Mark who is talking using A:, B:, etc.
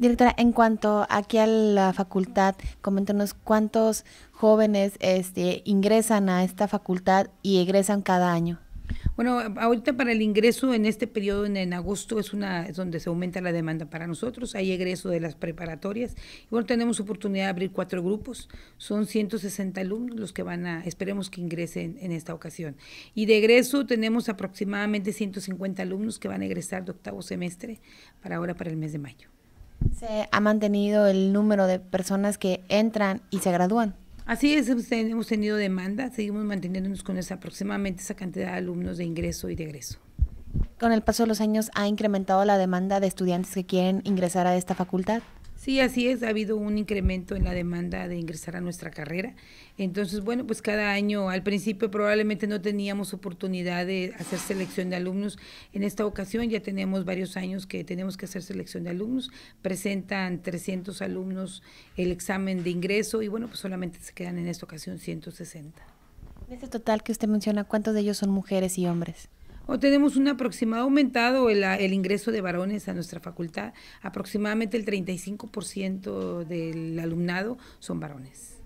A: Directora, en cuanto aquí a la facultad, coméntanos cuántos jóvenes este, ingresan a esta facultad y egresan cada año.
B: Bueno, ahorita para el ingreso en este periodo en, agosto es una es donde se aumenta la demanda para nosotros. Hay egreso de las preparatorias. Y bueno, tenemos oportunidad de abrir cuatro grupos. Son 160 alumnos los que van a, esperemos que ingresen en esta ocasión. Y de egreso tenemos aproximadamente 150 alumnos que van a egresar de octavo semestre para ahora, para el mes de mayo. Se ha mantenido el número de
A: personas que entran y se
B: gradúan. Así es, hemos tenido demanda, seguimos manteniéndonos con esa, aproximadamente esa cantidad de alumnos de ingreso y de egreso.
A: ¿Con el paso de los años ha incrementado la demanda de estudiantes que quieren ingresar a esta facultad?
B: Sí, así es, ha habido un incremento en la demanda de ingresar a nuestra carrera. Entonces, bueno, pues cada año, al principio probablemente no teníamos oportunidad de hacer selección de alumnos. En esta ocasión ya tenemos varios años que tenemos que hacer selección de alumnos. Presentan 300 alumnos el examen de ingreso y bueno, pues solamente se quedan en esta ocasión 160.
A: En este total que usted menciona, ¿cuántos de ellos son mujeres y hombres?
B: o tenemos un aproximado aumentado el, el, ingreso de varones a nuestra facultad. Aproximadamente el 35% del alumnado son varones.